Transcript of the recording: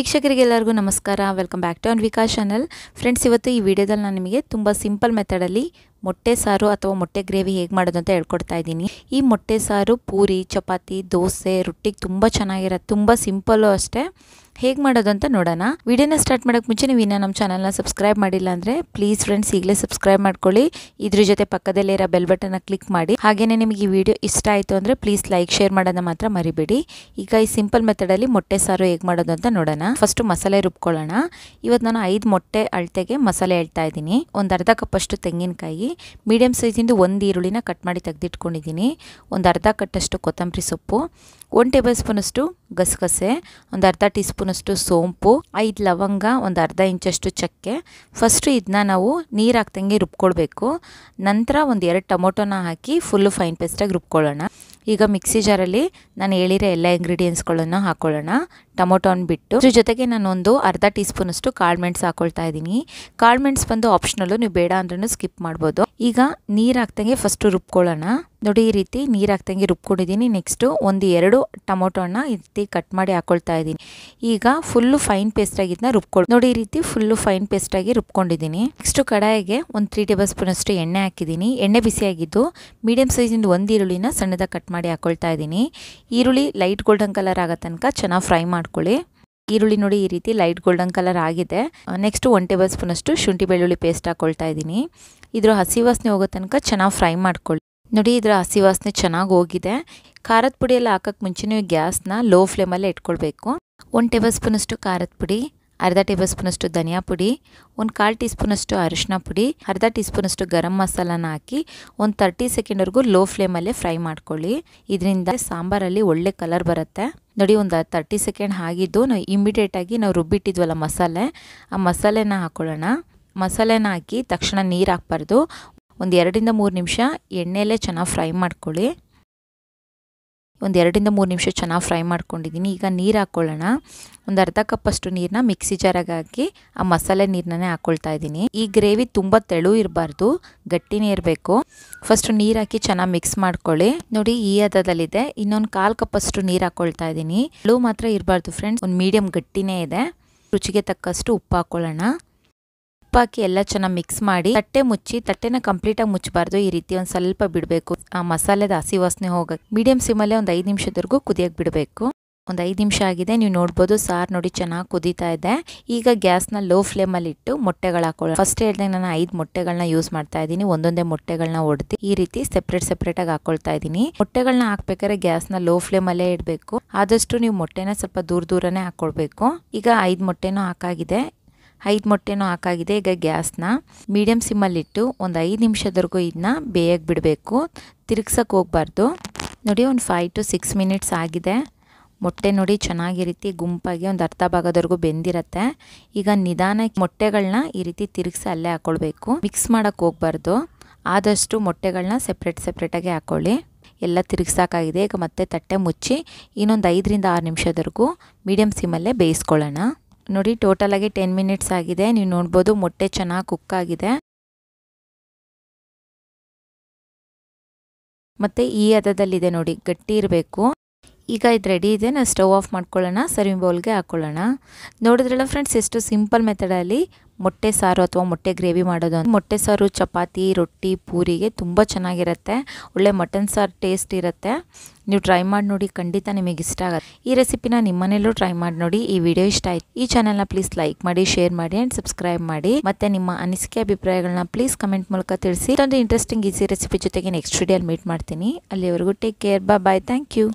ವೀಕ್ಷಕರಿಗೆಲ್ಲರಿಗೂ ನಮಸ್ಕಾರ welcome back to Anvika channel friends ಇವತ್ತು ಈ ವಿಡಿಯೋದಲ್ಲಿ ನಾನು ನಿಮಗೆ ತುಂಬ ಸಿಂಪಲ್ ಮೆಥಡಲ್ಲಿ ಮೊಟ್ಟೆ ಸಾರು ಅಥವಾ ಮೊಟ್ಟೆ ಗ್ರೇವಿ ಹೇಗೆ ಮಾಡೋದು ಅಂತ ಹೇಳ್ಕೊಡ್ತಾ ಇದ್ದೀನಿ ಈ ಮೊಟ್ಟೆ ಸಾರು ಪೂರಿ ಚಪಾತಿ ದೋಸೆ ರೊಟ್ಟಿಗೆ ತುಂಬ ಚೆನ್ನಾಗಿರುತ್ತೆ ತುಂಬ ಸಿಂಪಲ್ಲು ಅಷ್ಟೇ ಹೇಗೆ ಅಂತ ನೋಡೋಣ ವಿಡಿಯೋನ ಸ್ಟಾರ್ಟ್ ಮಾಡೋಕ್ಕೆ ಮುಂಚೆ ನೀವು ಇನ್ನೂ ನಮ್ಮ ಚಾನಲ್ನ ಸಬ್ಸ್ಕ್ರೈಬ್ ಮಾಡಿಲ್ಲ ಅಂದರೆ ಪ್ಲೀಸ್ ಫ್ರೆಂಡ್ಸ್ ಈಗಲೇ ಸಬ್ಸ್ಕ್ರೈಬ್ ಮಾಡ್ಕೊಳ್ಳಿ ಇದ್ರ ಜೊತೆ ಪಕ್ಕದಲ್ಲೇ ಇರೋ ಬೆಲ್ ಬಟನ್ನ ಕ್ಲಿಕ್ ಮಾಡಿ ಹಾಗೆಯೇ ನಿಮಗೆ ಈ ವಿಡಿಯೋ ಇಷ್ಟ ಆಯಿತು ಅಂದರೆ ಪ್ಲೀಸ್ ಲೈಕ್ ಶೇರ್ ಮಾಡೋದನ್ನ ಮಾತ್ರ ಮರಿಬೇಡಿ ಈಗ ಈ ಸಿಂಪಲ್ ಮೆಥಡಲ್ಲಿ ಮೊಟ್ಟೆ ಸಾರು ಹೇಗೆ ಮಾಡೋದು ಅಂತ ನೋಡೋಣ ಫಸ್ಟ್ ಮಸಾಲೆ ರುಬ್ಕೊಳ್ಳೋಣ ಇವತ್ತು ನಾನು ಐದು ಮೊಟ್ಟೆ ಅಳತೆಗೆ ಮಸಾಲೆ ಹೇಳ್ತಾ ಇದ್ದೀನಿ ಒಂದು ಅರ್ಧ ಅಷ್ಟು ತೆಂಗಿನಕಾಯಿ ಮೀಡಿಯಂ ಸೈಜಿಂದು ಒಂದು ಈರುಳ್ಳಿನ ಕಟ್ ಮಾಡಿ ತೆಗೆದಿಟ್ಕೊಂಡಿದ್ದೀನಿ ಒಂದು ಅರ್ಧ ಕಟ್ಟಷ್ಟು ಕೊತ್ತಂಬರಿ ಸೊಪ್ಪು ಒಂದು ಟೇಬಲ್ ಸ್ಪೂನಷ್ಟು ಗಸಗಸೆ ಒಂದು ಅರ್ಧ ಟೀ ಸ್ಪೂನ್ ಸ್ಪೂನಷ್ಟು ಸೋಂಪು ಐದು ಲವಂಗ ಒಂದು ಅರ್ಧ ಇಂಚಷ್ಟು ಚಕ್ಕೆ ಫಸ್ಟ್ ಇದನ್ನ ನಾವು ನೀರು ಹಾಕ್ದಂಗೆ ರುಬ್ಕೊಳ್ಬೇಕು ನಂತರ ಒಂದು ಎರಡು ಟೊಮೊಟೊನ ಹಾಕಿ ಫುಲ್ಲು ಫೈನ್ ಪೇಸ್ಟಾಗಿ ರುಬ್ಕೊಳ್ಳೋಣ ಈಗ ಮಿಕ್ಸಿ ಜಾರಲ್ಲಿ ನಾನು ಹೇಳಿರೋ ಎಲ್ಲ ಇಂಗ್ರೀಡಿಯೆಂಟ್ಸ್ಗಳನ್ನು ಹಾಕ್ಕೊಳ್ಳೋಣ ಟೊಮೊಟೊನ ಬಿಟ್ಟು ಇದ್ರ ಜೊತೆಗೆ ನಾನೊಂದು ಅರ್ಧ ಟೀ ಸ್ಪೂನ್ ಅಷ್ಟು ಮೆಣಸು ಹಾಕೊಳ್ತಾ ಇದ್ದೀನಿ ಮೆಣಸು ಬಂದು ಆಪ್ಷನಲ್ಲು ನೀವು ಬೇಡ ಅಂದ್ರೂ ಸ್ಕಿಪ್ ಮಾಡ್ಬೋದು ಈಗ ನೀರು ಹಾಕ್ದಂಗೆ ಫಸ್ಟು ರುಬ್ಕೊಳ್ಳೋಣ ನೋಡಿ ಈ ರೀತಿ ನೀರು ಹಾಕ್ದಂಗೆ ರುಬ್ಕೊಂಡಿದ್ದೀನಿ ನೆಕ್ಸ್ಟು ಒಂದು ಎರಡು ಟೊಮೊಟೊನ ಈ ರೀತಿ ಕಟ್ ಮಾಡಿ ಹಾಕೊಳ್ತಾ ಇದ್ದೀನಿ ಈಗ ಫುಲ್ಲು ಫೈನ್ ಪೇಸ್ಟಾಗಿದ್ದನ್ನ ಆಗಿದ್ನ ರುಬ್ಕೊಳ್ಳಿ ನೋಡಿ ಈ ರೀತಿ ಫುಲ್ಲು ಫೈನ್ ಪೇಸ್ಟಾಗಿ ರುಬ್ಕೊಂಡಿದ್ದೀನಿ ನೆಕ್ಸ್ಟು ಕಡಾಯಿಗೆ ಒಂದು ತ್ರೀ ಟೇಬಲ್ ಸ್ಪೂನಷ್ಟು ಅಷ್ಟು ಎಣ್ಣೆ ಹಾಕಿದ್ದೀನಿ ಎಣ್ಣೆ ಬಿಸಿಯಾಗಿದ್ದು ಮೀಡಿಯಮ್ ಸೈಜಿಂದು ಒಂದು ಈರುಳ್ಳಿನ ಸಣ್ಣದಾಗ ಕಟ್ ಮಾಡಿ ಹಾಕೊಳ್ತಾ ಇದ್ದೀನಿ ಈರುಳ್ಳಿ ಲೈಟ್ ಗೋಲ್ಡನ್ ಕಲರ್ ಆಗೋ ತನಕ ಚೆನ್ನಾಗಿ ಫ್ರೈ ಮಾಡಿ ಮಾಡ್ಕೊಳ್ಳಿ ಈರುಳ್ಳಿ ನೋಡಿ ಈ ರೀತಿ ಲೈಟ್ ಗೋಲ್ಡನ್ ಕಲರ್ ಆಗಿದೆ ನೆಕ್ಸ್ಟ್ ಒನ್ ಟೇಬಲ್ ಅಷ್ಟು ಶುಂಠಿ ಬೆಳ್ಳುಳ್ಳಿ ಪೇಸ್ಟ್ ಹಾಕೊಳ್ತಾ ಇದ್ದೀನಿ ಇದ್ರ ಹಸಿ ವಾಸನೆ ಹೋಗೋ ತನಕ ಚೆನ್ನಾಗಿ ಫ್ರೈ ಮಾಡ್ಕೊಳ್ಳಿ ನೋಡಿ ಇದರ ಹಸಿ ವಾಸನೆ ಚೆನ್ನಾಗಿ ಹೋಗಿದೆ ಖಾರದ ಪುಡಿ ಎಲ್ಲ ಹಾಕೋಕ್ಕೆ ಮುಂಚೆ ನೀವು ಗ್ಯಾಸ್ನ ಲೋ ಫ್ಲೇಮಲ್ಲೇ ಇಟ್ಕೊಳ್ಬೇಕು ಒನ್ ಟೇಬಲ್ ಸ್ಪೂನಷ್ಟು ಖಾರದ ಪುಡಿ ಅರ್ಧ ಟೇಬಲ್ ಸ್ಪೂನಷ್ಟು ಧನಿಯಾ ಪುಡಿ ಒಂದು ಕಾಲು ಟೀ ಸ್ಪೂನಷ್ಟು ಅರಿಶಿನ ಪುಡಿ ಅರ್ಧ ಟೀ ಸ್ಪೂನಷ್ಟು ಗರಂ ಮಸಾಲಾನ ಹಾಕಿ ಒಂದು ತರ್ಟಿ ಸೆಕೆಂಡ್ವರೆಗೂ ಲೋ ಫ್ಲೇಮಲ್ಲೇ ಫ್ರೈ ಮಾಡ್ಕೊಳ್ಳಿ ಇದರಿಂದ ಸಾಂಬಾರಲ್ಲಿ ಒಳ್ಳೆ ಕಲರ್ ಬರುತ್ತೆ ನೋಡಿ ಒಂದು ತರ್ಟಿ ಸೆಕೆಂಡ್ ಆಗಿದ್ದು ನಾವು ಇಮಿಡಿಯೇಟಾಗಿ ನಾವು ರುಬ್ಬಿಟ್ಟಿದ್ವಲ್ಲ ಮಸಾಲೆ ಆ ಮಸಾಲೆನ ಹಾಕ್ಕೊಳ್ಳೋಣ ಮಸಾಲೆನ ಹಾಕಿ ತಕ್ಷಣ ನೀರು ಹಾಕ್ಬಾರ್ದು ಒಂದು ಎರಡರಿಂದ ಮೂರು ನಿಮಿಷ ಎಣ್ಣೆಯಲ್ಲೇ ಚೆನ್ನಾಗಿ ಫ್ರೈ ಮಾಡ್ಕೊಳ್ಳಿ ಒಂದು ಎರಡರಿಂದ ಮೂರು ನಿಮಿಷ ಚೆನ್ನಾಗಿ ಫ್ರೈ ಮಾಡ್ಕೊಂಡಿದ್ದೀನಿ ಈಗ ನೀರು ಹಾಕ್ಕೊಳ್ಳೋಣ ಒಂದು ಅರ್ಧ ಕಪ್ಪಷ್ಟು ನೀರನ್ನ ಮಿಕ್ಸಿ ಜಾರಾಗಿ ಹಾಕಿ ಆ ಮಸಾಲೆ ನೀರನ್ನೇ ಹಾಕ್ಕೊಳ್ತಾ ಇದ್ದೀನಿ ಈ ಗ್ರೇವಿ ತುಂಬ ತೆಳು ಇರಬಾರ್ದು ಗಟ್ಟಿನೇ ಇರಬೇಕು ಫಸ್ಟು ನೀರು ಹಾಕಿ ಚೆನ್ನಾಗಿ ಮಿಕ್ಸ್ ಮಾಡ್ಕೊಳ್ಳಿ ನೋಡಿ ಈ ಹದದಲ್ಲಿದೆ ಇನ್ನೊಂದು ಕಾಲು ಕಪ್ಪಷ್ಟು ನೀರು ಹಾಕ್ಕೊಳ್ತಾ ಇದ್ದೀನಿ ತೆಳು ಮಾತ್ರ ಇರಬಾರ್ದು ಫ್ರೆಂಡ್ಸ್ ಒಂದು ಮೀಡಿಯಮ್ ಗಟ್ಟಿನೇ ಇದೆ ರುಚಿಗೆ ತಕ್ಕಷ್ಟು ಉಪ್ಪು ಹಾಕ್ಕೊಳ್ಳೋಣ ಉಪ್ಪಾಕಿ ಎಲ್ಲ ಚೆನ್ನಾಗಿ ಮಿಕ್ಸ್ ಮಾಡಿ ತಟ್ಟೆ ಮುಚ್ಚಿ ತಟ್ಟೆನ ಕಂಪ್ಲೀಟ್ ಆಗಿ ಮುಚ್ಚಬಾರ್ದು ಈ ರೀತಿ ಒಂದು ಸ್ವಲ್ಪ ಬಿಡಬೇಕು ಆ ಮಸಾಲೆದ ಹಸಿ ವಾಸನೆ ಹೋಗಕ್ಕೆ ಮೀಡಿಯಂ ಅಲ್ಲೇ ಒಂದು ಐದು ನಿಮಿಷದವರೆಗೂ ಕುದಿಯಕ್ ಬಿಡಬೇಕು ಒಂದು ಐದು ನಿಮಿಷ ಆಗಿದೆ ನೀವು ನೋಡ್ಬೋದು ಸಾರ್ ನೋಡಿ ಚೆನ್ನಾಗಿ ಕುದೀತಾ ಇದೆ ಈಗ ಗ್ಯಾಸ್ನ ಲೋ ಅಲ್ಲಿ ಇಟ್ಟು ಮೊಟ್ಟೆಗಳು ಹಾಕೊಳ್ಳಿ ಫಸ್ಟ್ ಹೇಳ್ದಂಗೆ ನಾನು ಐದು ಮೊಟ್ಟೆಗಳನ್ನ ಯೂಸ್ ಮಾಡ್ತಾ ಇದ್ದೀನಿ ಒಂದೊಂದೇ ಮೊಟ್ಟೆಗಳನ್ನ ಒಡ್ದು ಈ ರೀತಿ ಸೆಪ್ರೇಟ್ ಸೆಪ್ರೇಟ್ ಆಗಿ ಹಾಕೊಳ್ತಾ ಇದ್ದೀನಿ ಮೊಟ್ಟೆಗಳನ್ನ ಹಾಕ್ಬೇಕಾದ್ರೆ ಗ್ಯಾಸ್ನ ಲೋ ಫ್ಲೇಮಲ್ಲೇ ಇಡಬೇಕು ಆದಷ್ಟು ನೀವು ಮೊಟ್ಟೆನ ಸ್ವಲ್ಪ ದೂರ ದೂರನೇ ಹಾಕೊಳ್ಬೇಕು ಈಗ ಐದು ಮೊಟ್ಟೆನೂ ಹಾಕಾಗಿದೆ ಐದು ಮೊಟ್ಟೆನೂ ಹಾಕಾಗಿದೆ ಈಗ ಗ್ಯಾಸ್ನ ಮೀಡಿಯಮ್ ಸಿಮ್ಮಲ್ಲಿಟ್ಟು ಒಂದು ಐದು ನಿಮಿಷದವರೆಗೂ ಇದನ್ನ ಬೇಯಕ್ಕೆ ಬಿಡಬೇಕು ತಿರುಗ್ಸಕ್ಕೆ ಹೋಗ್ಬಾರ್ದು ನೋಡಿ ಒಂದು ಫೈವ್ ಟು ಸಿಕ್ಸ್ ಮಿನಿಟ್ಸ್ ಆಗಿದೆ ಮೊಟ್ಟೆ ನೋಡಿ ಚೆನ್ನಾಗಿ ರೀತಿ ಗುಂಪಾಗಿ ಒಂದು ಅರ್ಧ ಭಾಗದವರೆಗೂ ಬೆಂದಿರತ್ತೆ ಈಗ ನಿಧಾನಕ್ಕೆ ಮೊಟ್ಟೆಗಳನ್ನ ಈ ರೀತಿ ತಿರುಗಿಸಿ ಅಲ್ಲೇ ಹಾಕೊಳ್ಬೇಕು ಮಿಕ್ಸ್ ಮಾಡೋಕ್ಕೆ ಹೋಗ್ಬಾರ್ದು ಆದಷ್ಟು ಮೊಟ್ಟೆಗಳನ್ನ ಸೆಪ್ರೇಟ್ ಸೆಪ್ರೇಟಾಗಿ ಹಾಕೊಳ್ಳಿ ಎಲ್ಲ ತಿರುಗ್ಸಾಕಾಗಿದೆ ಈಗ ಮತ್ತೆ ತಟ್ಟೆ ಮುಚ್ಚಿ ಇನ್ನೊಂದು ಐದರಿಂದ ಆರು ನಿಮಿಷದವರೆಗೂ ಮೀಡಿಯಮ್ ಸಿಮ್ಮಲ್ಲೇ ಬೇಯಿಸ್ಕೊಳ್ಳೋಣ ನೋಡಿ ಆಗಿ ಟೆನ್ ಮಿನಿಟ್ಸ್ ಆಗಿದೆ ನೀವು ನೋಡ್ಬೋದು ಮೊಟ್ಟೆ ಚೆನ್ನಾಗಿ ಕುಕ್ ಆಗಿದೆ ಮತ್ತು ಈ ಹದದಲ್ಲಿದೆ ನೋಡಿ ಗಟ್ಟಿ ಇರಬೇಕು ಈಗ ಇದು ರೆಡಿ ಇದೆ ನಾನು ಸ್ಟವ್ ಆಫ್ ಮಾಡ್ಕೊಳ್ಳೋಣ ಸರ್ವಿಂಗ್ ಬೌಲ್ಗೆ ಹಾಕ್ಕೊಳ್ಳೋಣ ನೋಡಿದ್ರಲ್ಲ ಫ್ರೆಂಡ್ಸ್ ಎಷ್ಟು ಸಿಂಪಲ್ ಮೆಥಡಲ್ಲಿ ಮೊಟ್ಟೆ ಸಾರು ಅಥವಾ ಮೊಟ್ಟೆ ಗ್ರೇವಿ ಮಾಡೋದು ಮೊಟ್ಟೆ ಸಾರು ಚಪಾತಿ ರೊಟ್ಟಿ ಪೂರಿಗೆ ತುಂಬ ಚೆನ್ನಾಗಿರುತ್ತೆ ಒಳ್ಳೆ ಮಟನ್ ಸಾರು ಟೇಸ್ಟ್ ಇರುತ್ತೆ ನೀವು ಟ್ರೈ ಮಾಡಿ ನೋಡಿ ಖಂಡಿತ ನಿಮಗೆ ಇಷ್ಟ ಆಗುತ್ತೆ ಈ ರೆಸಿಪಿನ ಮನೆಯಲ್ಲೂ ಟ್ರೈ ಮಾಡಿ ನೋಡಿ ಈ ವಿಡಿಯೋ ಇಷ್ಟ ಆಯ್ತು ಈ ಚಾನೆಲ್ನ ಪ್ಲೀಸ್ ಲೈಕ್ ಮಾಡಿ ಶೇರ್ ಮಾಡಿ ಆ್ಯಂಡ್ ಸಬ್ಸ್ಕ್ರೈಬ್ ಮಾಡಿ ಮತ್ತೆ ನಿಮ್ಮ ಅನಿಸಿಕೆ ಅಭಿಪ್ರಾಯಗಳನ್ನ ಪ್ಲೀಸ್ ಕಮೆಂಟ್ ಮೂಲಕ ತಿಳಿಸಿ ಇದೊಂದು ಇಂಟ್ರೆಸ್ಟಿಂಗ್ ಈಸಿ ರೆಸಿಪಿ ಜೊತೆಗೆ ನೆಕ್ಸ್ಟ್ ವಿಡಿಯೋಲಿ ಮೀಟ್ ಮಾಡ್ತೀನಿ ಅಲ್ಲಿವರೆಗೂ take care bye bye thank you